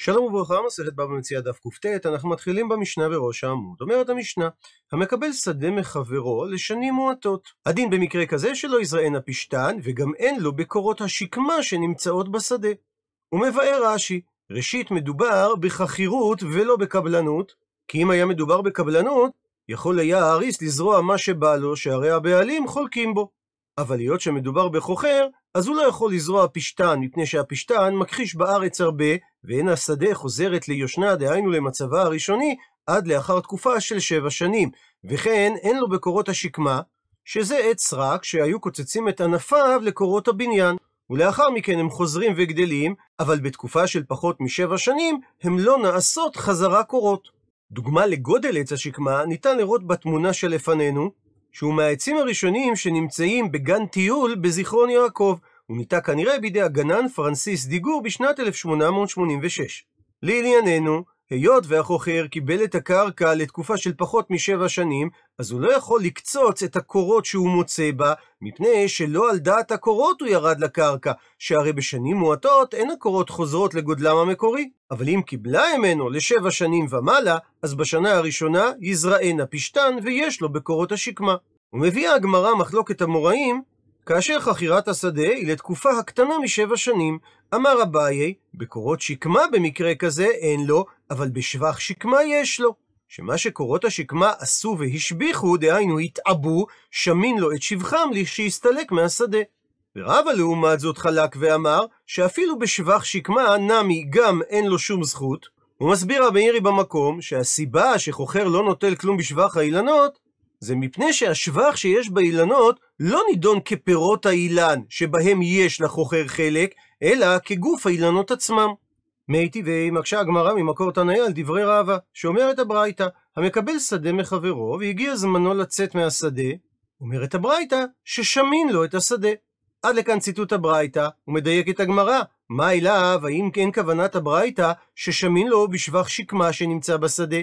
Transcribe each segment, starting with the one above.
שלום וברכה, מסכת בבא מציאה דף קט, אנחנו מתחילים במשנה בראש העמוד. אומרת המשנה, המקבל שדה מחברו לשנים מועטות. הדין במקרה כזה שלא יזרענה פשתן, וגם אין לו בקורות השקמה שנמצאות בשדה. ומבאר רש"י, ראשית מדובר בחכירות ולא בקבלנות, כי אם היה מדובר בקבלנות, יכול היה האריס לזרוע מה שבא לו, שהרי הבעלים חולקים בו. אבל היות שמדובר בחוכר, אז הוא לא יכול לזרוע פשתן, מפני שהפשתן מכחיש בארץ הרבה, ואין השדה חוזרת ליושנה, דהיינו למצבה הראשוני, עד לאחר תקופה של שבע שנים. וכן, אין לו בקורות השקמה, שזה עץ סרק שהיו קוצצים את ענפיו לקורות הבניין. ולאחר מכן הם חוזרים וגדלים, אבל בתקופה של פחות משבע שנים, הם לא נעשות חזרה קורות. דוגמה לגודל עץ השקמה ניתן לראות בתמונה שלפנינו, שהוא מהעצים הראשונים שנמצאים בגן טיול בזיכרון יעקב, הוא ניתק כנראה בידי הגנן פרנסיס דיגור בשנת 1886. לענייננו, היות והחוכר קיבל את הקרקע לתקופה של פחות משבע שנים, אז הוא לא יכול לקצוץ את הקורות שהוא מוצא בה, מפני שלא על דעת הקורות הוא ירד לקרקע, שהרי בשנים מועטות אין הקורות חוזרות לגודלם המקורי. אבל אם קיבלה ממנו לשבע שנים ומעלה, אז בשנה הראשונה יזרענה פשתן ויש לו בקורות השקמה. ומביאה הגמרא מחלוקת המוראים כאשר חכירת השדה היא לתקופה הקטנה משבע שנים. אמר אביי, בקורות שקמה במקרה כזה אין לו, אבל בשבח שקמה יש לו. שמה שקורות השקמה עשו והשביחו, דהיינו התעבו, שמין לו את שבחם לכשיסתלק מהשדה. ורבא לעומת זאת חלק ואמר, שאפילו בשבח שקמה, נמי גם אין לו שום זכות. הוא מסביר רבי עירי במקום, שהסיבה שחוכר לא נוטל כלום בשבח האילנות, זה מפני שהשבח שיש באילנות לא נידון כפירות האילן, שבהם יש לחוכר חלק, אלא כגוף האילנות עצמם. מי טבעי מקשה הגמרא ממקור תנאי על דברי רבא, שאומרת הברייתא, המקבל שדה מחברו, והגיע זמנו לצאת מהשדה, אומרת הברייתא, ששמין לו את השדה. עד לכאן ציטוט הברייתא, ומדייק את הגמרא, מה אליו, האם כן כוונת הברייתא, ששמין לו בשבח שקמה שנמצא בשדה?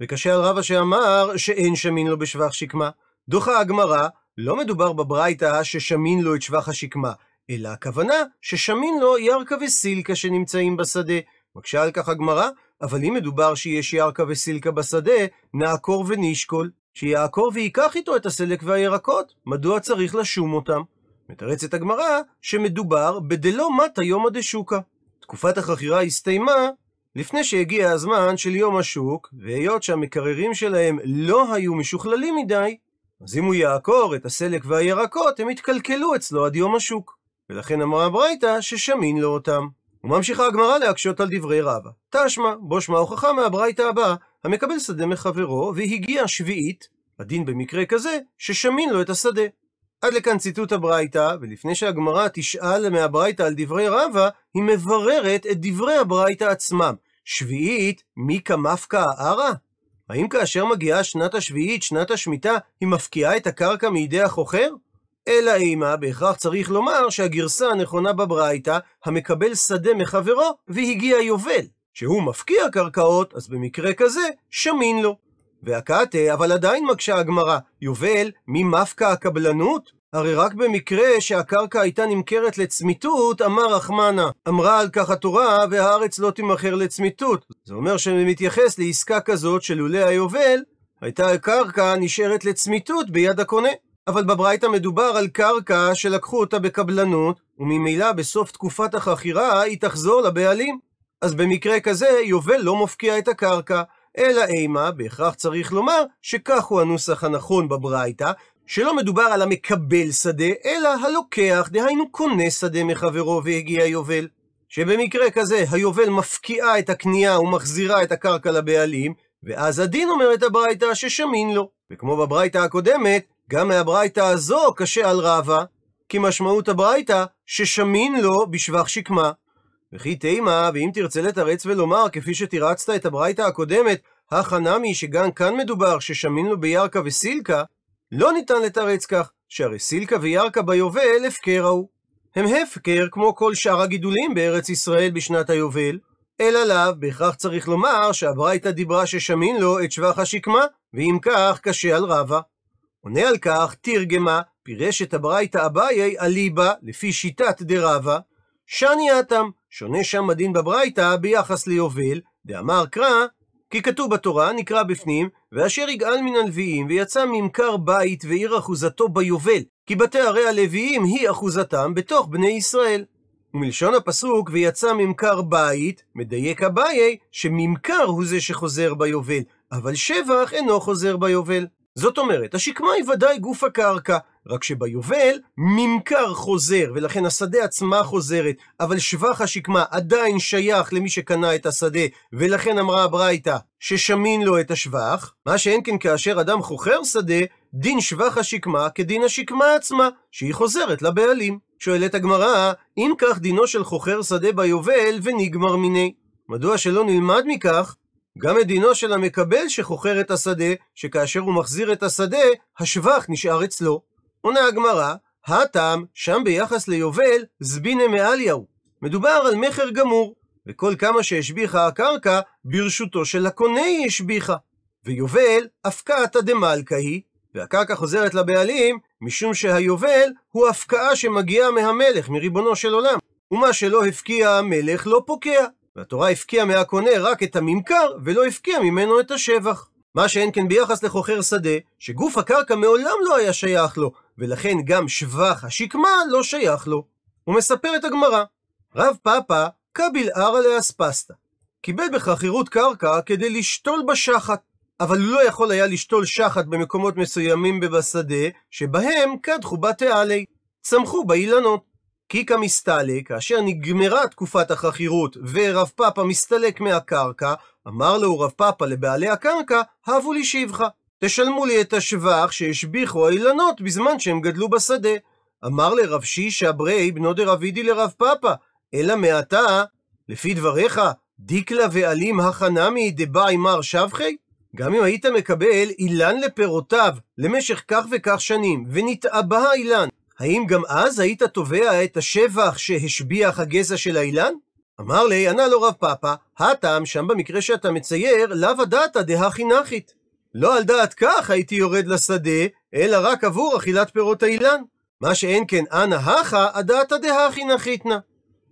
וקשה על רבא שאמר שאין שמין לו בשבח שקמה. דוחה הגמרא, לא מדובר בברייתא ששמין לו את שבח השקמה, אלא הכוונה ששמין לו ירקה וסילקה שנמצאים בשדה. מקשה על כך הגמרא, אבל אם מדובר שיש ירקה וסילקה בשדה, נעקור ונשקול. שיעקור וייקח איתו את הסלק והירקות, מדוע צריך לשום אותם? מתרצת הגמרא שמדובר בדלא מטה יומא דשוקה. תקופת החכירה הסתיימה לפני שהגיע הזמן של יום השוק, והיות שהמקררים שלהם לא היו משוכללים מדי, אז אם הוא יעקור את הסלק והירקות, הם יתקלקלו אצלו עד יום השוק. ולכן אמרה הברייתא ששמין לו אותם. וממשיכה הגמרא להקשות על דברי רבא. תשמע, בו שמע הוכחה מהברייתא הבאה, המקבל שדה מחברו, והגיע שביעית, הדין במקרה כזה, ששמין לו את השדה. עד לכאן ציטוט הברייתא, ולפני שהגמרא תשאל מהברייתא על דברי רבא, היא מבררת את דברי הברייתא עצמם. שביעית, מי כמפקא הערה? האם כאשר מגיעה שנת השביעית, שנת השמיטה, היא מפקיעה את הקרקע מידי החוכר? אלא אימה, בהכרח צריך לומר שהגרסה הנכונה בברייתא, המקבל שדה מחברו, והגיע יובל. שהוא מפקיע קרקעות, אז במקרה כזה, שמין לו. והקאטה, אבל עדיין מקשה הגמרא, יובל, ממפקא הקבלנות? הרי רק במקרה שהקרקע הייתה נמכרת לצמיתות, אמר רחמנה. אמרה על כך התורה, והארץ לא תימכר לצמיתות. זה אומר שמתייחס לעסקה כזאת שלולא היובל, הייתה הקרקע נשארת לצמיתות ביד הקונה. אבל בברייתא מדובר על קרקע שלקחו אותה בקבלנות, וממילא בסוף תקופת החכירה היא תחזור לבעלים. אז במקרה כזה, יובל לא מפקיע את הקרקע, אלא אימה, בהכרח צריך לומר, שכך הוא הנוסח הנכון בברייתא, שלא מדובר על המקבל שדה, אלא הלוקח, דהיינו קונה שדה מחברו והגיע יובל. שבמקרה כזה היובל מפקיעה את הקנייה ומחזירה את הקרקע לבעלים, ואז הדין אומרת הברייתא ששמין לו. וכמו בברייתא הקודמת, גם מהברייתא הזו קשה על רבא, כי משמעות הברייתא ששמין לו בשבח שקמה. וכי תימה, ואם תרצה לתרץ ולומר, כפי שתירצת את הברייתא הקודמת, החנמי, שגם כאן מדובר, ששמין לו בירכא וסילקא, לא ניתן לתרץ כך, שהרי סילקא וירכא ביובל הפקר ההוא. הם הפקר כמו כל שאר הגידולים בארץ ישראל בשנת היובל, אלא לאו, בהכרח צריך לומר שהברייתא דיברה ששמין לו את שבח השקמה, ואם כך, קשה על רבה. עונה על כך, תרגמה, פירש את הברייתא אביי אליבא, לפי שיטת דרבה, שני אתם, שונה שם הדין בברייתא ביחס ליובל, דאמר קרא, כי כתוב בתורה, נקרא בפנים, ואשר יגאל מן הלוויים, ויצא ממכר בית ועיר אחוזתו ביובל, כי בתי ערי הלוויים היא אחוזתם בתוך בני ישראל. ומלשון הפסוק, ויצא ממכר בית, מדייק אביי, שממכר הוא זה שחוזר ביובל, אבל שבח אינו חוזר ביובל. זאת אומרת, השקמה היא ודאי גוף הקרקע, רק שביובל ממכר חוזר, ולכן השדה עצמה חוזרת, אבל שבח השקמה עדיין שייך למי שקנה את השדה, ולכן אמרה הברייתא ששמין לו את השבח, מה שאין כן כאשר אדם חוכר שדה, דין שבח השקמה כדין השקמה עצמה, שהיא חוזרת לבעלים. שואלת הגמרא, אם כך דינו של חוכר שדה ביובל ונגמר מיני. מדוע שלא נלמד מכך גם את דינו של המקבל שחוכר את השדה, שכאשר הוא מחזיר את השדה, השבח נשאר אצלו. עונה הגמרא, הטעם, שם ביחס ליובל, זבינה מעליהו. מדובר על מכר גמור, וכל כמה שהשביחה הקרקע, ברשותו של הקונה היא השביחה. ויובל, הפקעתא דמלכה היא, והקרקע חוזרת לבעלים, משום שהיובל הוא הפקעה שמגיעה מהמלך, מריבונו של עולם. ומה שלא הפקיע המלך לא פוקע. והתורה הפקיעה מהקונה רק את הממכר, ולא הפקיעה ממנו את השבח. מה שאין כן ביחס לחוכר שדה, שגוף הקרקע מעולם לא היה שייך לו, ולכן גם שבח השקמה לא שייך לו. הוא מספר את הגמרא, רב פאפא קביל ערא לאספסתא. קיבל בחכירות קרקע כדי לשתול בשחת, אבל הוא לא יכול היה לשתול שחת במקומות מסוימים בבשדה, שבהם קדחו בתי עלי, צמחו באילנות. קיקא מסתלק, כאשר נגמרה תקופת החכירות ורב פאפה מסתלק מהקרקע, אמר לו רב פאפה לבעלי הקרקע, הבו לי שבחה. תשלמו לי את השבח שהשביחו האילנות בזמן שהם גדלו בשדה. אמר לרב שישא ברי בנו דרבידי לרב פאפה, אלא מעתה, לפי דבריך, דיקלה ועלים החנמי דבעי מר שבחי? גם אם היית מקבל אילן לפירותיו למשך כך וכך שנים, ונתעבה האילן, האם גם אז היית תובע את השבח שהשביח הגזע של האילן? אמר לי, ענה לו רב פאפא, הטעם שם במקרה שאתה מצייר, לאו הדעתא דהכי נחית. לא על דעת כך הייתי יורד לשדה, אלא רק עבור אכילת פירות האילן. מה שאין כן אנא הכא, הדעתא דהכי נא.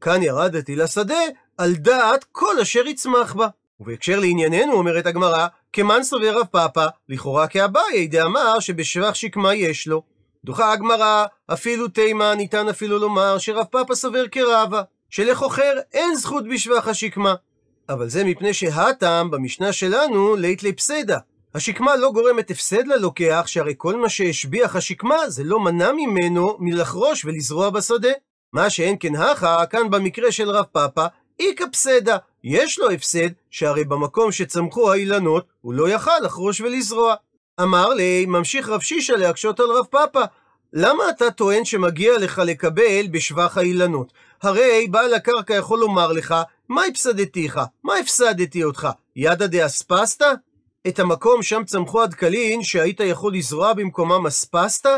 כאן ירדתי לשדה, על דעת כל אשר יצמח בה. ובהקשר לענייננו, אומרת הגמרא, כמן סובר רב פאפא, לכאורה כאביי, דאמר שבשבח שקמה יש לו. דוחה הגמרא, אפילו תימא, ניתן אפילו לומר שרב פאפא סובר כרבה, שלחוכר אין זכות בשבח השקמה. אבל זה מפני שהתם במשנה שלנו לית לפסדה. השקמה לא גורמת הפסד ללוקח, שהרי כל מה שהשביח השקמה זה לא מנע ממנו מלחרוש ולזרוע בשדה. מה שאין כן הכה, כאן במקרה של רב פאפה, איכא פסדה, יש לו הפסד, שהרי במקום שצמחו האילנות, הוא לא יכל לחרוש ולזרוע. אמר לי, ממשיך רב שישה להקשות על רב פאפה, למה אתה טוען שמגיע לך לקבל בשבח האילנות? הרי בעל הקרקע יכול לומר לך, מה הפסדתיך? מה הפסדתי אותך? ידה דאספסתא? את המקום שם צמחו הדקלין שהיית יכול לזרוע במקומם אספסתא?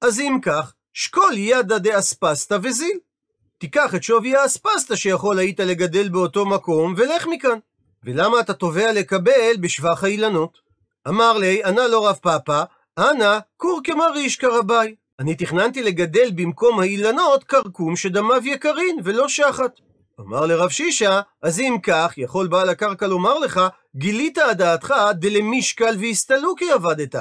אז אם כך, שקול ידה דאספסתא וזיל. תיקח את שווי האספסתא שיכול היית לגדל באותו מקום, ולך מכאן. ולמה אתה תובע לקבל בשבח האילנות? אמר לי, ענה לא רב פאפא, אנא קור כמריש כרביי. אני תכננתי לגדל במקום האילנות כרכום שדמיו יקרין, ולא שחת. אמר לרב שישה, אז אם כך, יכול בעל הקרקע לומר לך, גילית על דעתך דלמישקל והסתלוקי עבדת.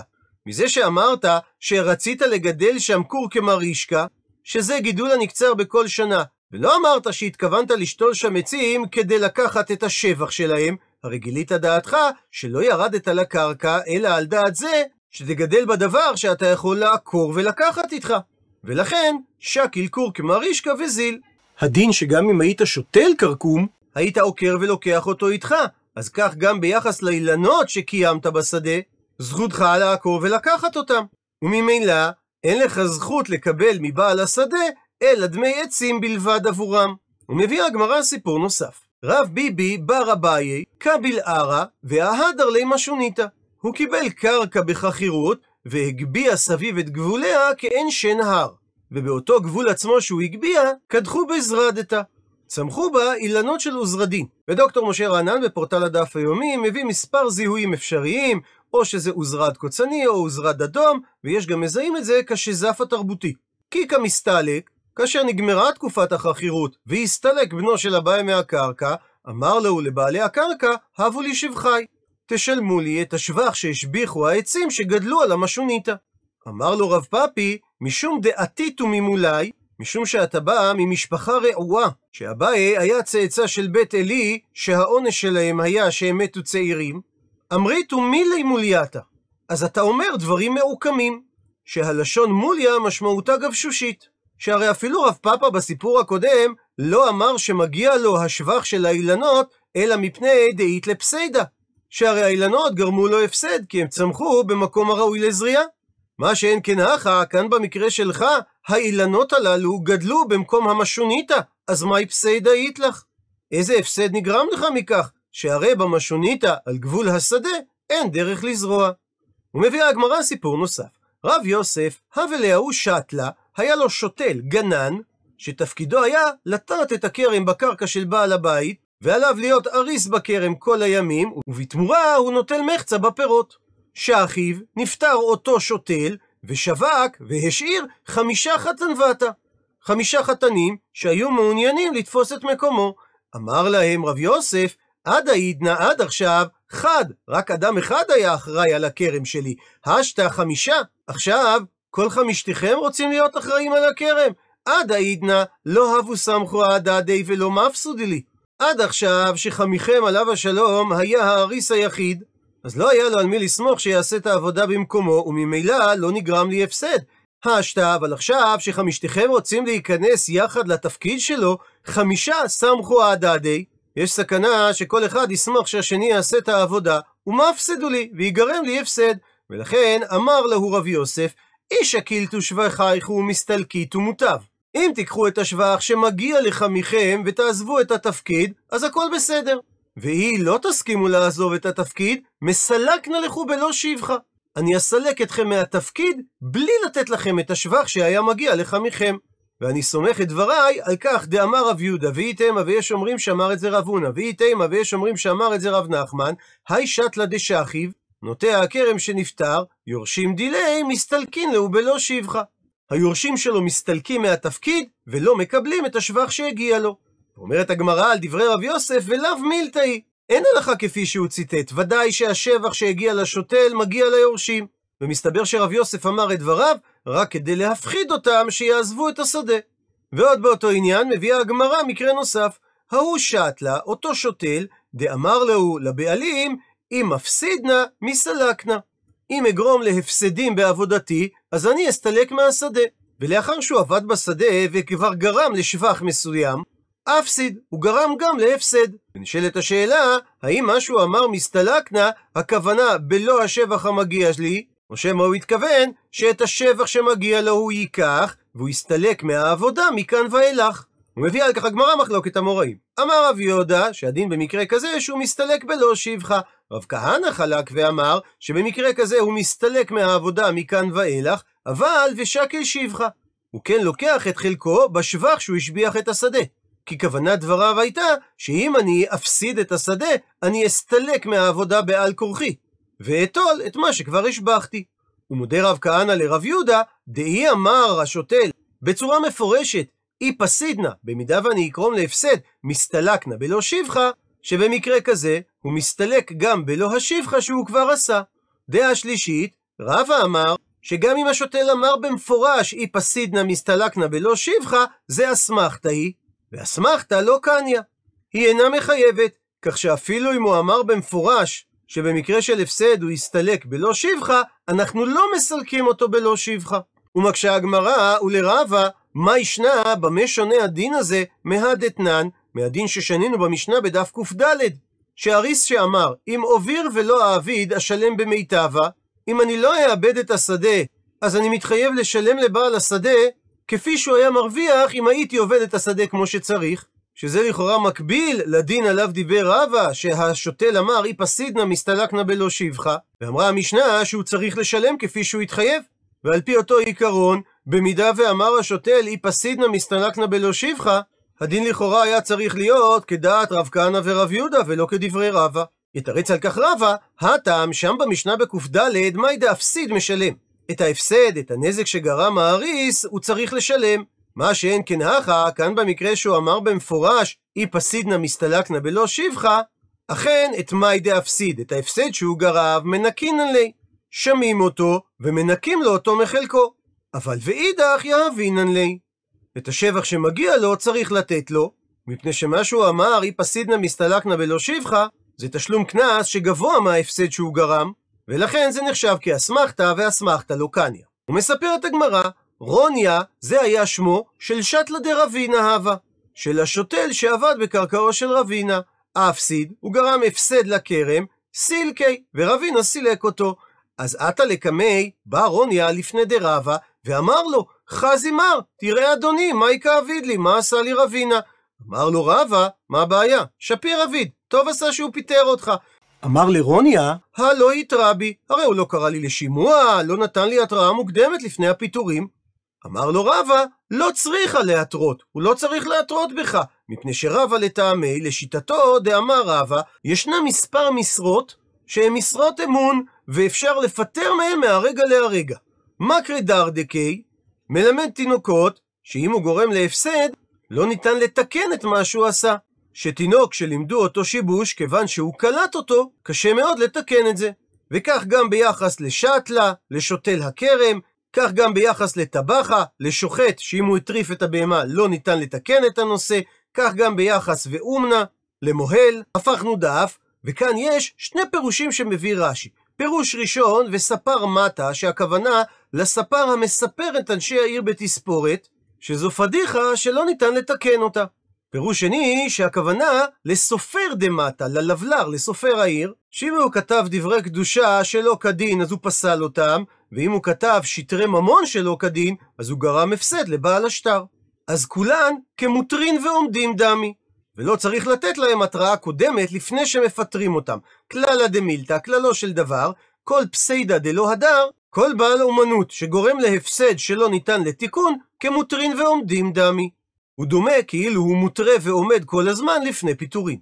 מזה שאמרת שרצית לגדל שם כור כמרישקה, שזה גידול הנקצר בכל שנה, ולא אמרת שהתכוונת לשתול שם עצים כדי לקחת את השבח שלהם, הרי גילית דעתך שלא ירדת לקרקע, אלא על דעת זה גדל בדבר שאתה יכול לעקור ולקחת איתך. ולכן, שקיל קורקמה רישקה וזיל. הדין שגם אם היית שותל כרכום, היית עוקר ולוקח אותו איתך. אז כך גם ביחס לאילנות שקיימת בשדה, זכותך לעקור ולקחת אותם. וממילא, אין לך זכות לקבל מבעל השדה, אלא דמי עצים בלבד עבורם. ומביאה הגמרא סיפור נוסף. רב ביבי בר אביי, קביל ערא, ואהדר לימה שוניתא. הוא קיבל קרקע בחכירות, והגביה סביב את גבוליה כעין שן הר. ובאותו גבול עצמו שהוא הגביה, קדחו בזרדתה. צמחו בה אילנות של עוזרדין. ודוקטור משה רענן בפורטל הדף היומי מביא מספר זיהויים אפשריים, או שזה עוזרד קוצני או עוזרד אדום, ויש גם מזהים את זה כשזף התרבותי. קיקה מסתלק, כאשר נגמרה תקופת החכירות, והסתלק בנו של הבאי מהקרקע, אמר לו לבעלי הקרקע, הבו לי שבחי. תשלמו לי את השבח שהשביחו העצים שגדלו על המשוניתא. אמר לו רב פאפי, משום דעתית וממולי, משום שאתה בא ממשפחה רעועה, שאביי היה צאצא של בית עלי, שהעונש שלהם היה שהם מתו צעירים, אמרית ומילי מולייתא. אז אתה אומר דברים מעוקמים, שהלשון מוליה משמעותה גבשושית. שהרי אפילו רב פאפה בסיפור הקודם לא אמר שמגיע לו השבח של האילנות, אלא מפני דאית לפסיידה, שהרי האילנות גרמו לו הפסד, כי הם צמחו במקום הראוי לזריעה. מה שאין כן הכה, כאן במקרה שלך, האילנות הללו גדלו במקום המשוניתא, אז מהי פסיידא לך? איזה הפסד נגרם לך מכך? שהרי במשוניתא, על גבול השדה, אין דרך לזרוע. ומביאה הגמרא סיפור נוסף. רב יוסף, הווה הבלההוא שטלה, היה לו שותל, גנן, שתפקידו היה לטעת את הכרם בקרקע של בעל הבית, ועליו להיות אריס בכרם כל הימים, ובתמורה הוא נוטל מחצה בפירות. שאחיו נפטר אותו שותל, ושווק והשאיר חמישה חתנבטה. חמישה חתנים שהיו מעוניינים לתפוס את מקומו. אמר להם רב יוסף, עד העידנא עד עכשיו חד, רק אדם אחד היה אחראי על הכרם שלי, השתא חמישה. עכשיו, כל חמישתכם רוצים להיות אחראים על הכרם. עד העידנא לא הבו סמכו עד עדי ולא מפסודי לי. עד עכשיו שחמיכם עליו השלום היה האריס היחיד, אז לא היה לו על מי לסמוך שיעשה את העבודה במקומו, וממילא לא נגרם לי הפסד. השתא, אבל עכשיו שחמישתכם רוצים להיכנס יחד לתפקיד שלו, חמישה סמכו הדדי. יש סכנה שכל אחד יסמוך שהשני יעשה את העבודה, ומה הפסדו לי? ויגרם לי הפסד. ולכן אמר להו רבי יוסף, איש הקילטו שבחייך ומסתלקית ומוטב. אם תיקחו את השבח שמגיע לך מכם ותעזבו את התפקיד, אז הכל בסדר. והיא לא תסכימו לעזוב את התפקיד, מסלקנה לכו בלא שבחה. אני אסלק אתכם מהתפקיד בלי לתת לכם את השבח שהיה מגיע לך מכם. ואני סומך את דבריי על כך דאמר רב יהודה, והיא תימה ויש אומרים שאמר את זה רב הונא, והיא תימה ויש אומרים שאמר את זה רב נחמן, היי שתלה דשכיב, נוטע הכרם שנפטר, יורשים דילי, מסתלקין לו בלא שבחה. היורשים שלו מסתלקים מהתפקיד ולא מקבלים את השבח שהגיע לו. אומרת הגמרא על דברי רב יוסף, ולאו מילתא היא. אין הלכה כפי שהוא ציטט, ודאי שהשבח שהגיע לשוטל מגיע ליורשים. ומסתבר שרב יוסף אמר את דבריו רק כדי להפחיד אותם שיעזבו את השדה. ועוד באותו עניין מביאה הגמרא מקרה נוסף. ההוא שט לה, אותו שוטל, דאמר להו לבעלים, אם מפסיד נא, אפסידנה, נא. אם אגרום להפסדים בעבודתי, אז אני אסתלק מהשדה. ולאחר שהוא עבד בשדה וכבר גרם לשבח מסוים, אפסיד, הוא גרם גם להפסד. ונשאלת השאלה, האם מה שהוא אמר מסתלקנה, הכוונה בלא השבח המגיע לי, או שמא הוא התכוון שאת השבח שמגיע לו הוא ייקח, והוא יסתלק מהעבודה מכאן ואילך. ומביאה על כך הגמרא מחלוקת המוראים. אמר רב יהודה שהדין במקרה כזה שהוא מסתלק בלא שבחה. רב כהנא חלק ואמר שבמקרה כזה הוא מסתלק מהעבודה מכאן ואילך, אבל ושקל שבחה. הוא כן לוקח את חלקו בשבח שהוא השביח את השדה. כי כוונת דבריו הייתה שאם אני אפסיד את השדה, אני אסתלק מהעבודה בעל כורחי, ואטול את מה שכבר השבחתי. ומודה רב כהנא לרב יהודה, דהי אמר השוטל, בצורה מפורשת פסידנה במידה ואני אקרום להפסד, מסתלקנה בלא שבחה, שבמקרה כזה, הוא מסתלק גם בלא השבחה שהוא כבר עשה. דעה שלישית, רבא אמר, שגם אם השותל אמר במפורש, פסידנה מסתלקנה בלא שבחה, זה אסמכתא היא, ואסמכתא לא קניה היא אינה מחייבת, כך שאפילו אם הוא אמר במפורש, שבמקרה של הפסד הוא יסתלק בלא שבחה, אנחנו לא מסלקים אותו בלא שבחה. ומקשה הגמרא, ולרבה, מה ישנה במה שונה הדין הזה מהדתנן, מהדין ששנינו במשנה בדף קד, שאריס שאמר, אם אוביר ולא אעביד, אשלם במיטבה, אם אני לא אאבד את השדה, אז אני מתחייב לשלם לבעל השדה, כפי שהוא היה מרוויח אם הייתי עובד את השדה כמו שצריך, שזה לכאורה מקביל לדין עליו דיבר רבא, שהשותל אמר, אי פסידנא מסתלקנא בלא שבחה, ואמרה המשנה שהוא צריך לשלם כפי שהוא התחייב, ועל פי אותו עיקרון, במידה ואמר השותל, אי פסידנא מסתנקנא בלא שבחה, הדין לכאורה היה צריך להיות כדעת רב כהנא ורב יהודה, ולא כדברי רבא. יתרץ על כך רבא, הטעם שם במשנה בקד מאי דאפסיד משלם. את ההפסד, את הנזק שגרם האריס, הוא צריך לשלם. מה שאין כנהכה, כן כאן במקרה שהוא אמר במפורש, אי פסידנא מסתלקנא בלא שבחה, אכן את מאי דאפסיד, את ההפסד שהוא גרב, מנקינן לי. שמים אותו, ומנקים לו אותו מחלקו. אבל ואידך יאבינן לי. את השבח שמגיע לו צריך לתת לו, מפני שמה שהוא אמר, אי פסידנא מסתלקנא בלא שבחה, זה תשלום קנס שגבוה מההפסד שהוא גרם, ולכן זה נחשב כאסמכתא ואסמכתא לא קניא. את הגמרא, רוניה זה היה שמו של שתלה דרבינה הווה, של השוטל שעבד בקרקעו של רבינה. אפסיד, הוא גרם הפסד לכרם, סילקי, ורבינה סילק אותו. אז עתה לקמי, בא רוניה לפני דרבה, ואמר לו, חזי מר, תראה אדוני, מהי אביד לי, מה עשה לי רבינה? אמר לו רבא, מה הבעיה? שפיר אביד, טוב עשה שהוא פיטר אותך. אמר לרוניה, הלא יתרע בי, הרי הוא לא קרא לי לשימוע, לא נתן לי התראה מוקדמת לפני הפיטורים. אמר לו רבא, לא צריכה להתרות, הוא לא צריך להתרות בך, מפני שרבא לטעמי, לשיטתו, דאמר רבא, ישנם מספר משרות שהן משרות אמון, ואפשר לפטר מהן מהרגע להרגע. מקרי דרדקי מלמד תינוקות שאם הוא גורם להפסד, לא ניתן לתקן את מה שהוא עשה. שתינוק שלימדו אותו שיבוש, כיוון שהוא קלט אותו, קשה מאוד לתקן את זה. וכך גם ביחס לשטלה, לשותל הכרם, כך גם ביחס לטבחה, לשוחט, שאם הוא הטריף את הבהמה לא ניתן לתקן את הנושא, כך גם ביחס ואומנה, למוהל, הפכנו דף, וכאן יש שני פירושים שמביא רש"י. פירוש ראשון, וספר מטה, שהכוונה לספר המספר את אנשי העיר בתספורת, שזו פדיחה שלא ניתן לתקן אותה. פירוש שני, שהכוונה לסופר דמטה, ללבלר, לסופר העיר, שאם הוא כתב דברי קדושה שלא כדין, אז הוא פסל אותם, ואם הוא כתב שטרי ממון שלא כדין, אז הוא גרם הפסד לבעל השטר. אז כולן כמוטרין ועומדים דמי. ולא צריך לתת להם התראה קודמת לפני שמפטרים אותם. כללה דמילתא, כללו של דבר, כל פסיידא דלא הדר, כל בעל אומנות שגורם להפסד שלא ניתן לתיקון, כמוטרין ועומדים דמי. הוא דומה כאילו הוא מוטרה ועומד כל הזמן לפני פיטורין.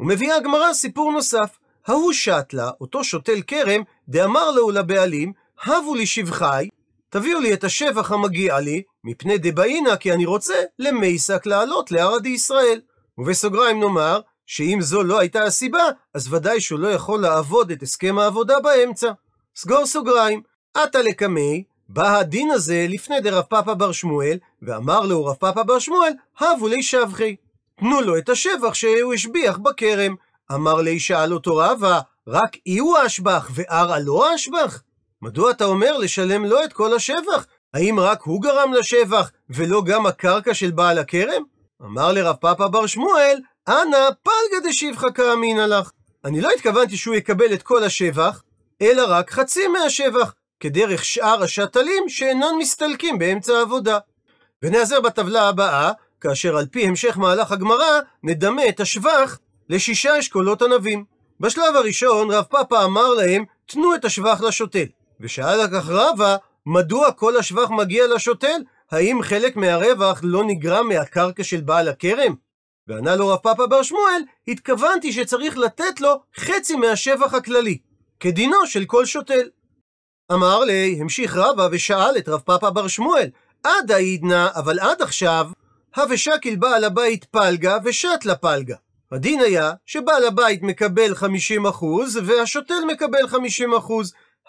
ומביאה הגמרא סיפור נוסף. ההוא שתלה, אותו שותל כרם, דאמר לו לבעלים, הבו לי שבחי, תביאו לי את השבח המגיע לי, מפני דבעינה, כי אני רוצה למייסק לעלות להר די ישראל. ובסוגריים נאמר, שאם זו לא הייתה הסיבה, אז ודאי שהוא לא יכול לעבוד את הסכם העבודה באמצע. סגור סוגריים. עתה לקמי, בא הדין הזה לפני דרב פאפא בר שמואל, ואמר לו רב פאפא בר שמואל, הבו לי שבחי. תנו לו את השבח שהוא השביח בכרם. אמר לי, שאל אותו רבא, רק אי הוא אשבח וערע לא אשבח? מדוע אתה אומר לשלם לו את כל השבח? האם רק הוא גרם לשבח, ולא גם הקרקע של בעל הכרם? אמר לרב פאפא בר שמואל, אנא פלגא דשיבחא כאמינא לך. אני לא התכוונתי שהוא יקבל את כל השבח, אלא רק חצי מהשבח, כדרך שאר השתלים שאינן מסתלקים באמצע העבודה. ונעזר בטבלה הבאה, כאשר על פי המשך מהלך הגמרא, נדמה את השבח לשישה אשכולות ענבים. בשלב הראשון, רב פאפא אמר להם, תנו את השבח לשותל. ושאל על כך רבא, מדוע כל השבח מגיע לשותל, האם חלק מהרווח לא נגרע מהקרקע של בעל הכרם? וענה לו רב פאפא בר שמואל, התכוונתי שצריך לתת לו חצי מהשבח הכללי, כדינו של כל שותל. אמר לי, המשיך רבא ושאל את רב פאפא בר שמואל, עד העידנא, אבל עד עכשיו, הוושקיל בעל הבית פלגה ושתלה פלגה. הדין היה שבעל הבית מקבל 50% והשותל מקבל 50%.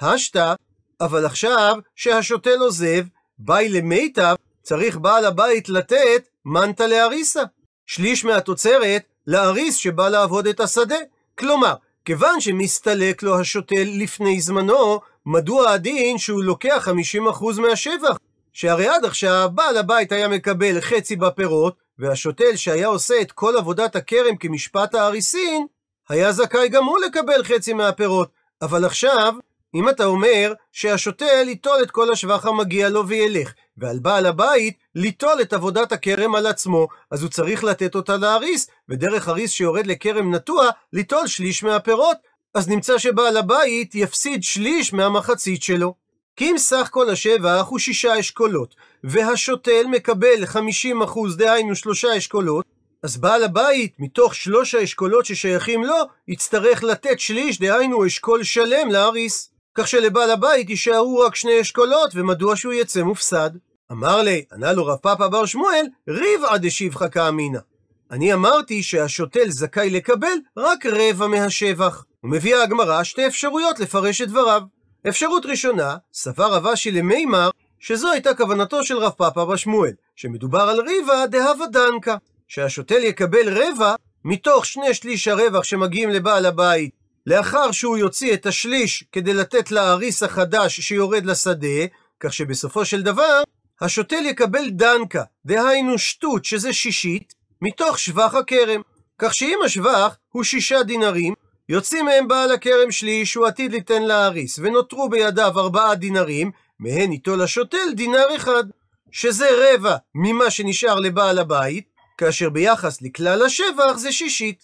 השתא, אבל עכשיו שהשותל עוזב, ביי למיטב, צריך בעל הבית לתת מנטה לאריסה, שליש מהתוצרת לאריס שבא לעבוד את השדה. כלומר, כיוון שמסתלק לו השותל לפני זמנו, מדוע הדין שהוא לוקח 50% מהשבח? שהרי עד עכשיו בעל הבית היה מקבל חצי בפירות, והשותל שהיה עושה את כל עבודת הכרם כמשפט האריסין, היה זכאי גם הוא לקבל חצי מהפירות. אבל עכשיו אם אתה אומר שהשוטה ליטול את כל השבח המגיע לו וילך, ועל בעל הבית ליטול את עבודת הכרם על עצמו, אז הוא צריך לתת אותה להריס, ודרך הריס שיורד לכרם נטוע, ליטול שליש מהפירות, אז נמצא שבעל הבית יפסיד שליש מהמחצית שלו. כי אם סך כל השבח הוא שישה אשכולות, והשוטל מקבל חמישים אחוז, דהיינו שלושה אשכולות, אז בעל הבית, מתוך שלוש האשכולות ששייכים לו, יצטרך לתת שליש, דהיינו אשכול שלם, להריס. כך שלבעל הבית יישארו רק שני אשכולות, ומדוע שהוא יצא מופסד? אמר לי, ענה לו רב פאפא בר שמואל, ריב עד דשבחא כאמינא. אני אמרתי שהשותל זכאי לקבל רק רבע מהשבח. ומביאה הגמרא שתי אפשרויות לפרש את דבריו. אפשרות ראשונה, סבר רב אשי למימר, שזו הייתה כוונתו של רב פאפא שמואל, שמדובר על ריבה דהבה דנקה, שהשותל יקבל רבע מתוך שני שליש הרווח שמגיעים לבעל הבית לאחר שהוא יוציא את השליש כדי לתת לאריס החדש שיורד לשדה, כך שבסופו של דבר, השותל יקבל דנקה, דהיינו שטות, שזה שישית, מתוך שבח הכרם. כך שאם השבח הוא שישה דינרים, יוצא מהם בעל הכרם שליש, הוא עתיד ליתן לאריס, ונותרו בידיו ארבעה דינרים, מהן ייטול לשותל דינר אחד, שזה רבע ממה שנשאר לבעל הבית, כאשר ביחס לכלל השבח זה שישית.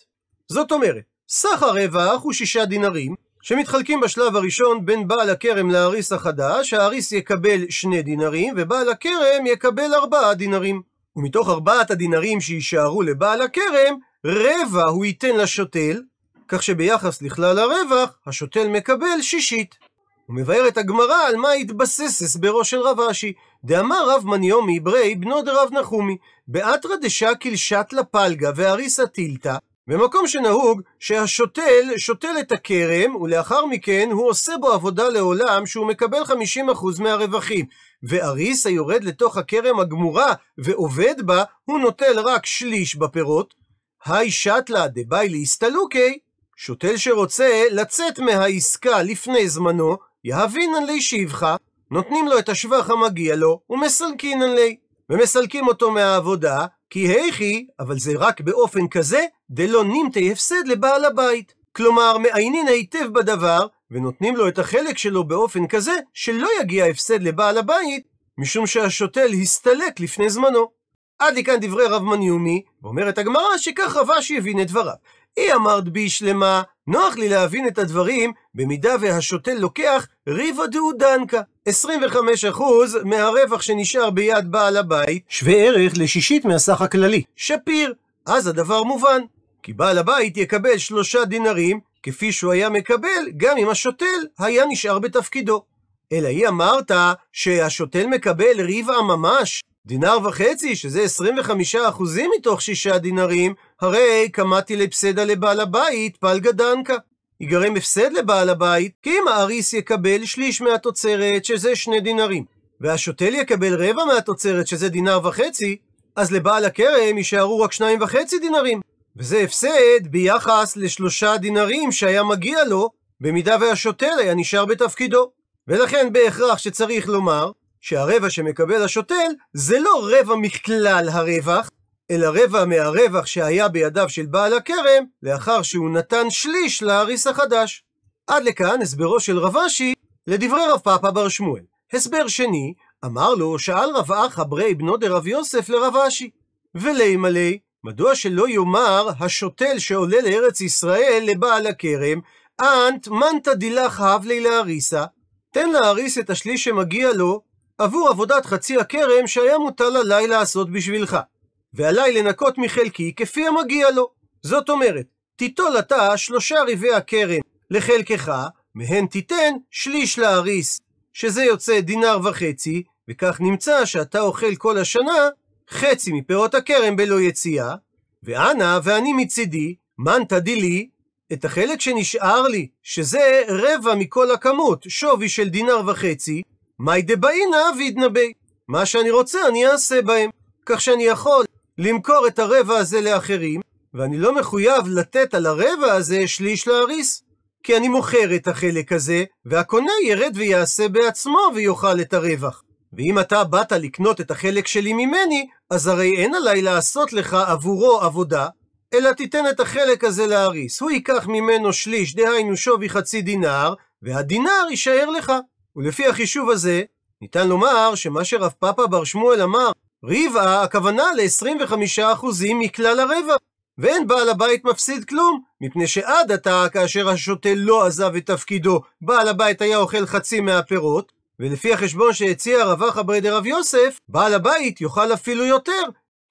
זאת אומרת, סך הרווח הוא שישה דינרים, שמתחלקים בשלב הראשון בין בעל הכרם לאריס החדש, האריס יקבל שני דינרים, ובעל הכרם יקבל ארבעה דינרים. ומתוך ארבעת הדינרים שיישארו לבעל הכרם, רבע הוא ייתן לשותל, כך שביחס לכלל הרווח, השותל מקבל שישית. ומבארת הגמרא על מה התבסס הסברו של רב אשי. דאמר רב מניומי ברי בנו דרב נחומי, באתרא דשקיל שתלה פלגה ואריסה טילתא, במקום שנהוג שהשותל שותל את הכרם, ולאחר מכן הוא עושה בו עבודה לעולם שהוא מקבל 50% מהרווחים. ואריס היורד לתוך הכרם הגמורה ועובד בה, הוא נוטל רק שליש בפירות. היי שטלה דבאי להסתלוקי, שותל שרוצה לצאת מהעסקה לפני זמנו, יהבינן לי שיבחה, נותנים לו את השבח המגיע לו, ומסלקינן לי. ומסלקים אותו מהעבודה, כי היכי, אבל זה רק באופן כזה, דלא נמתי הפסד לבעל הבית. כלומר, מעיינין היטב בדבר, ונותנים לו את החלק שלו באופן כזה, שלא יגיע הפסד לבעל הבית, משום שהשותל הסתלק לפני זמנו. עד לכאן דברי רב מניומי, ואומרת הגמרא שכך רבשי הבין את דבריו. היא אמרת בי שלמה, נוח לי להבין את הדברים במידה והשותל לוקח ריבא דהו 25% מהרווח שנשאר ביד בעל הבית, שווה ערך לשישית מהסך הכללי. שפיר, אז הדבר מובן. כי בעל הבית יקבל שלושה דינרים, כפי שהוא היה מקבל, גם אם השותל היה נשאר בתפקידו. אלא היא אמרת שהשותל מקבל ריבה ממש, דינר וחצי, שזה 25 אחוזים מתוך שישה דינרים, הרי קמתי לפסדה לבעל הבית, פלגה דנקה. ייגרם הפסד לבעל הבית, כי אם האריס יקבל שליש מהתוצרת, שזה שני דינרים, והשותל יקבל רבע מהתוצרת, שזה דינר וחצי, אז לבעל הכרם יישארו רק שניים וחצי דינרים. וזה הפסד ביחס לשלושה דינרים שהיה מגיע לו, במידה והשותל היה נשאר בתפקידו. ולכן בהכרח שצריך לומר, שהרבע שמקבל השותל זה לא רבע מכלל הרווח, אלא רבע מהרווח שהיה בידיו של בעל הכרם, לאחר שהוא נתן שליש להריס החדש. עד לכאן הסברו של רב אשי לדברי רב פאפא בר שמואל. הסבר שני, אמר לו, שאל רב אחא ברי בנו דרב יוסף לרב אשי. ולימלי, מדוע שלא יאמר השותל שעולה לארץ ישראל לבעל הכרם, אנט מנטה דילך הבלי להריסה, תן להריס את השליש שמגיע לו, עבור עבודת חצי הכרם שהיה מוטל עליי לעשות בשבילך, ועליי לנקות מחלקי כפי המגיע לו. זאת אומרת, תיטול אתה שלושה רבעי הכרם לחלקך, מהן תיתן שליש להריס, שזה יוצא דינר וחצי, וכך נמצא שאתה אוכל כל השנה חצי מפירות הכרם בלא יציאה, ואנה ואני מצידי, מנתא דילי, את החלק שנשאר לי, שזה רבע מכל הכמות, שווי של דינר וחצי, מאי דבעינא וידנבי. מה שאני רוצה אני אעשה בהם. כך שאני יכול למכור את הרבע הזה לאחרים, ואני לא מחויב לתת על הרבע הזה שליש להריס. כי אני מוכר את החלק הזה, והקונה ירד ויעשה בעצמו ויאכל את הרווח. ואם אתה באת לקנות את החלק שלי ממני, אז הרי אין עליי לעשות לך עבורו עבודה, אלא תיתן את החלק הזה להריס. הוא ייקח ממנו שליש, דהיינו שווי חצי דינר, והדינר יישאר לך. ולפי החישוב הזה, ניתן לומר שמה שרב פאפה בר שמואל אמר, רבע, הכוונה ל-25% מכלל הרבע. ואין בעל הבית מפסיד כלום, מפני שעד עתה, כאשר השוטה לא עזב את תפקידו, בעל הבית היה אוכל חצי מהפירות, ולפי החשבון שהציע רב אחברי דרב יוסף, בעל הבית יאכל אפילו יותר,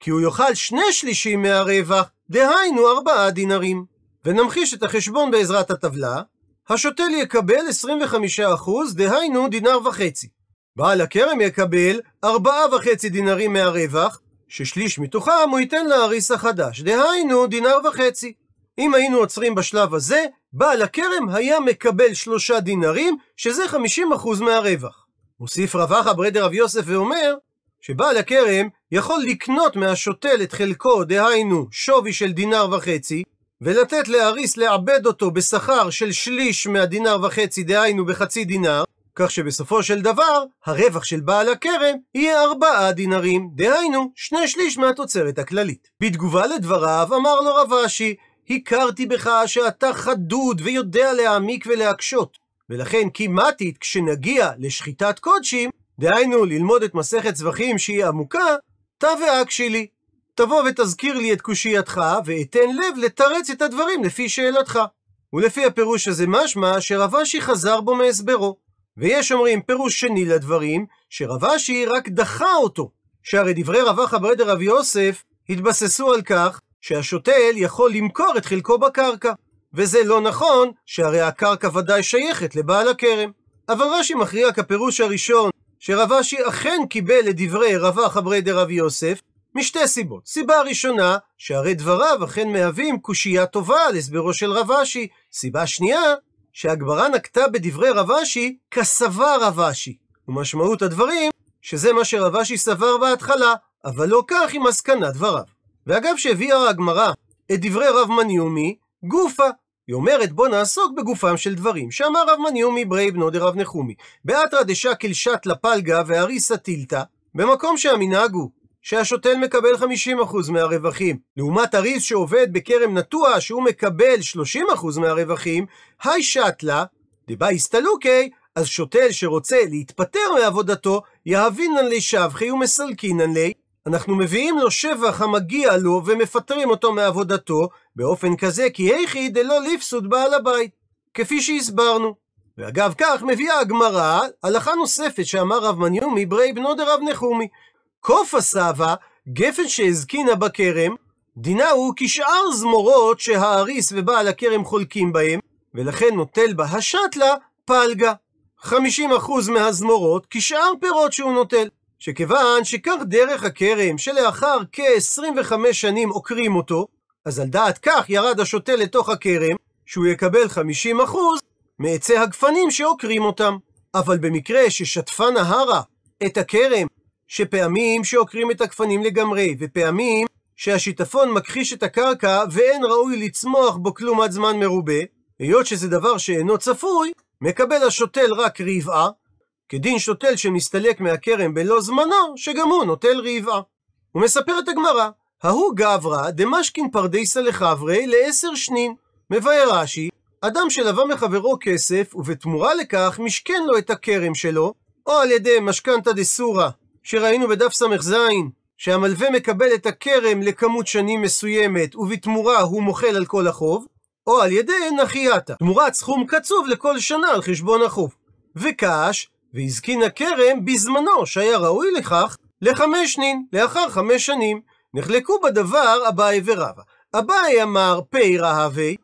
כי הוא יאכל שני שלישים מהרווח, דהיינו ארבעה דינרים. ונמחיש את החשבון בעזרת הטבלה, השותל יקבל 25%, דהיינו דינר וחצי. בעל הכרם יקבל 4.5 דינרים מהרווח, ששליש מתוכם הוא ייתן להריס החדש, דהיינו דינר וחצי. אם היינו עוצרים בשלב הזה, בעל הכרם היה מקבל שלושה דינרים, שזה 50% מהרווח. מוסיף רב אחא ברדר רב יוסף ואומר, שבעל הכרם יכול לקנות מהשותל את חלקו, דהיינו שווי של דינר וחצי, ולתת לאריס לעבד אותו בשכר של שליש מהדינר וחצי, דהיינו בחצי דינר, כך שבסופו של דבר, הרווח של בעל הכרם יהיה ארבעה דינרים, דהיינו שני שליש מהתוצרת הכללית. בתגובה לדבריו, אמר לו רב אשי, הכרתי בך שאתה חדוד ויודע להעמיק ולהקשות, ולכן כמעטית כשנגיע לשחיטת קודשים, דהיינו ללמוד את מסכת צווחים שהיא עמוקה, תא ואק לי, תבוא ותזכיר לי את קושייתך, ואתן לב לתרץ את הדברים לפי שאלתך. ולפי הפירוש הזה משמע שרב אשי חזר בו מהסברו. ויש אומרים פירוש שני לדברים, שרב אשי רק דחה אותו. שהרי דברי רב אחא ברדר רב יוסף התבססו על כך שהשותל יכול למכור את חלקו בקרקע. וזה לא נכון, שהרי הקרקע ודאי שייכת לבעל הכרם. אבל רש"י מכריע כפירוש הראשון, שרב אשי אכן קיבל את דברי רב אחא ברדי רב יוסף, משתי סיבות. סיבה ראשונה, שהרי דבריו אכן מהווים קושייה טובה על הסברו של רב אשי. סיבה שנייה, שהגברה נקטה בדברי רב אשי כסבר רב אשי. ומשמעות הדברים, שזה מה שרב אשי סבר בהתחלה, אבל לא כך היא מסקנת דבריו. ואגב שהביאה הגמרא את דברי רב מניומי, גופה. היא אומרת בוא נעסוק בגופם של דברים, שאמר רב מניומי ברי בנו דרב נחומי, באתרא דשא שט לפלגה והריסה טילתא, במקום שהמנהג הוא שהשותל מקבל 50% מהרווחים. לעומת הריס שעובד בכרם נטוע, שהוא מקבל 30% מהרווחים, היי שטלה, דבאי הסתלוקי, אז שותל שרוצה להתפטר מעבודתו, יהבינן לי שבחי ומסלקינן לי. אנחנו מביאים לו שבח המגיע לו ומפטרים אותו מעבודתו, באופן כזה כי היכי דלא ליפסוד בעל הבית, כפי שהסברנו. ואגב כך מביאה הגמרא הלכה נוספת שאמר רב מניומי ברי בנו דרב נחומי, קוף הסבה, גפן שהזקינה בכרם, דינה הוא כשאר זמורות שהאריס ובעל הכרם חולקים בהם, ולכן נוטל בה השתלה פלגה. 50% מהזמורות כשאר פירות שהוא נוטל. שכיוון שכך דרך הכרם שלאחר כ-25 שנים עוקרים אותו, אז על דעת כך ירד השוטה לתוך הכרם, שהוא יקבל 50% מעצי הגפנים שעוקרים אותם. אבל במקרה ששטפה נהרה את הכרם שפעמים שעוקרים את הגפנים לגמרי, ופעמים שהשיטפון מכחיש את הקרקע ואין ראוי לצמוח בו כלום עד זמן מרובה, היות שזה דבר שאינו צפוי, מקבל השותל רק רבעה, כדין שותל שמסתלק מהכרם בלא זמנו, שגם הוא נוטל רבעה. את הגמרא, ההוא גברא דמשקין פרדסה לחברי לעשר שנין. מבאר רש"י, אדם שלווה מחברו כסף, ובתמורה לכך משכן לו את הכרם שלו, או על ידי משכנתא דסורא שראינו בדף ס"ז, שהמלווה מקבל את הכרם לכמות שנים מסוימת, ובתמורה הוא מוחל על כל החוב, או על ידי נחייתה, תמורת סכום קצוב לכל שנה על חשבון החוב. וקש, והזקין הכרם בזמנו, שהיה ראוי לכך, לחמש נין, לאחר חמש שנים. נחלקו בדבר אביי ורבא. אביי אמר פי רהבי,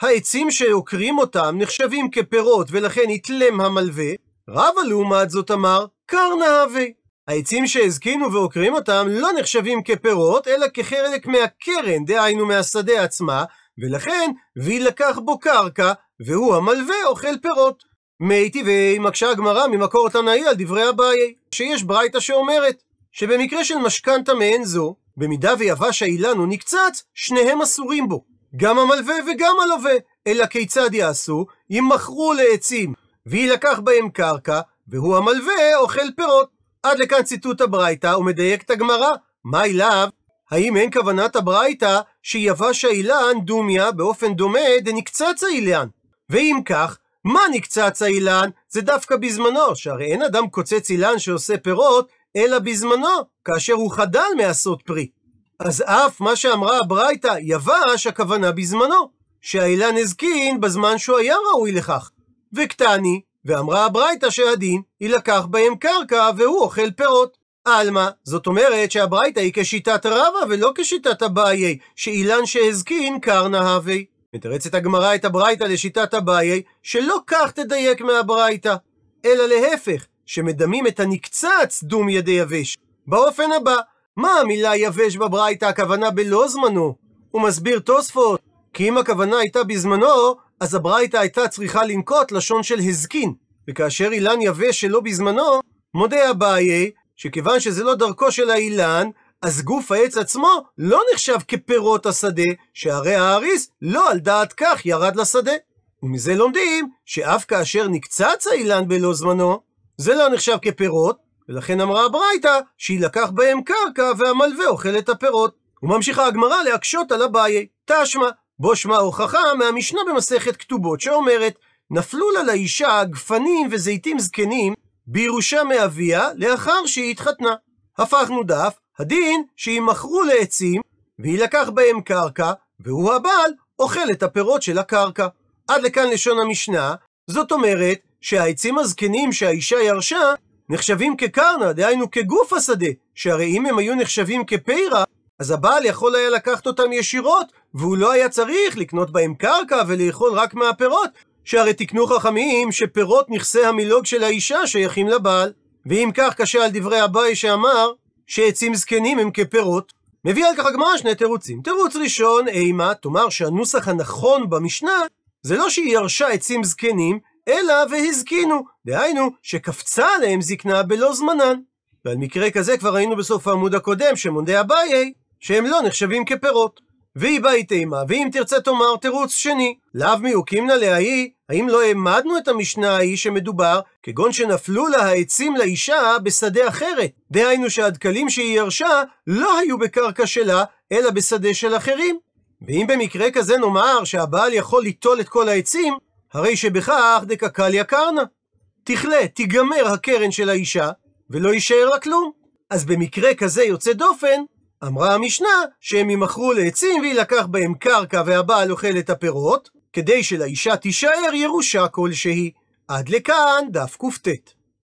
העצים שעוקרים אותם נחשבים כפירות ולכן יתלם המלווה, רבא לעומת זאת אמר קר נהבי, העצים שהזקינו ועוקרים אותם לא נחשבים כפירות, אלא כחלק מהקרן, דהיינו מהשדה עצמה, ולכן, לקח בו קרקע, והוא המלווה אוכל פירות. מי טבעי מקשה הגמרא ממקור תנאי על דברי אביי, שיש ברייתא שאומרת, שבמקרה של משכנתה מעין זו, במידה ויבש האילן הוא נקצץ, שניהם אסורים בו. גם המלווה וגם הלווה. אלא כיצד יעשו? אם מכרו לעצים, ויילקח בהם קרקע, והוא המלווה אוכל פירות. עד לכאן ציטוט הברייתא, הוא מדייק את הגמרא. מה אליו? האם אין כוונת הברייתא שיבש האילן דומיה באופן דומה דנקצץ האילן? ואם כך, מה נקצץ האילן? זה דווקא בזמנו, שהרי אין אדם קוצץ אילן שעושה פירות, אלא בזמנו, כאשר הוא חדל מעשות פרי. אז אף מה שאמרה הברייתא, יבש, הכוונה בזמנו, שהאילן הזקין בזמן שהוא היה ראוי לכך. וקטני, ואמרה הברייתא שהדין יילקח בהם קרקע והוא אוכל פירות. עלמא, זאת אומרת שהברייתא היא כשיטת רבא ולא כשיטת אביי, שאילן שהזקין קר נהבי. מתרצת הגמרא את הברייתא לשיטת אביי, שלא כך תדייק מהברייתא, אלא להפך, שמדמים את הנקצץ דום ידי יבש. באופן הבא, מה המילה יבש בברייתא הכוונה בלא זמנו? הוא מסביר תוספות, כי אם הכוונה הייתה בזמנו, אז הברייתא הייתה צריכה לנקוט לשון של הזקין, וכאשר אילן יבש שלא בזמנו, מודה אביי, שכיוון שזה לא דרכו של האילן, אז גוף העץ עצמו לא נחשב כפירות השדה, שהרי האריס לא על דעת כך ירד לשדה. ומזה לומדים שאף כאשר נקצץ האילן בלא זמנו, זה לא נחשב כפירות, ולכן אמרה הברייתא שיילקח בהם קרקע והמלווה אוכל את הפירות. וממשיכה הגמרא להקשות על אביי, תשמע, בו שמע הוכחה מהמשנה במסכת כתובות, שאומרת, נפלו לה לאישה גפנים וזיתים זקנים בירושה מאביה לאחר שהיא התחתנה. הפכנו דף, הדין שימכרו לעצים לקח בהם קרקע, והוא הבעל אוכל את הפירות של הקרקע. עד לכאן לשון המשנה, זאת אומרת שהעצים הזקנים שהאישה ירשה נחשבים כקרנה, דהיינו כגוף השדה, שהרי אם הם היו נחשבים כפירה, אז הבעל יכול היה לקחת אותם ישירות, והוא לא היה צריך לקנות בהם קרקע ולאכול רק מהפירות, שהרי תקנו חכמים שפירות נכסי המילוג של האישה שייכים לבעל. ואם כך קשה על דברי אביי שאמר שעצים זקנים הם כפירות. מביא על כך הגמרא שני תירוצים. תירוץ ראשון, אימה, תאמר שהנוסח הנכון במשנה זה לא שהיא ירשה עצים זקנים, אלא והזקינו, דהיינו שקפצה עליהם זקנה בלא זמנן. ועל מקרה כזה כבר ראינו בסוף העמוד הקודם שמונדה אביי שהם לא נחשבים כפירות. והיא באי תימה, ואם תרצה תאמר תירוץ שני. לאו מיוקימנה להאי, האם לא העמדנו את המשנה ההיא שמדובר, כגון שנפלו לה העצים לאישה בשדה אחרת? דהיינו שהדקלים שהיא ירשה לא היו בקרקע שלה, אלא בשדה של אחרים. ואם במקרה כזה נאמר שהבעל יכול ליטול את כל העצים, הרי שבכך דקקל יקרנה. תכלה, תיגמר הקרן של האישה, ולא יישאר לה כלום. אז במקרה כזה יוצא דופן, אמרה המשנה שהם יימכרו לעצים ויילקח בהם קרקע והבעל אוכל את הפירות, כדי שלאישה תישאר ירושה כלשהי. עד לכאן דף קט.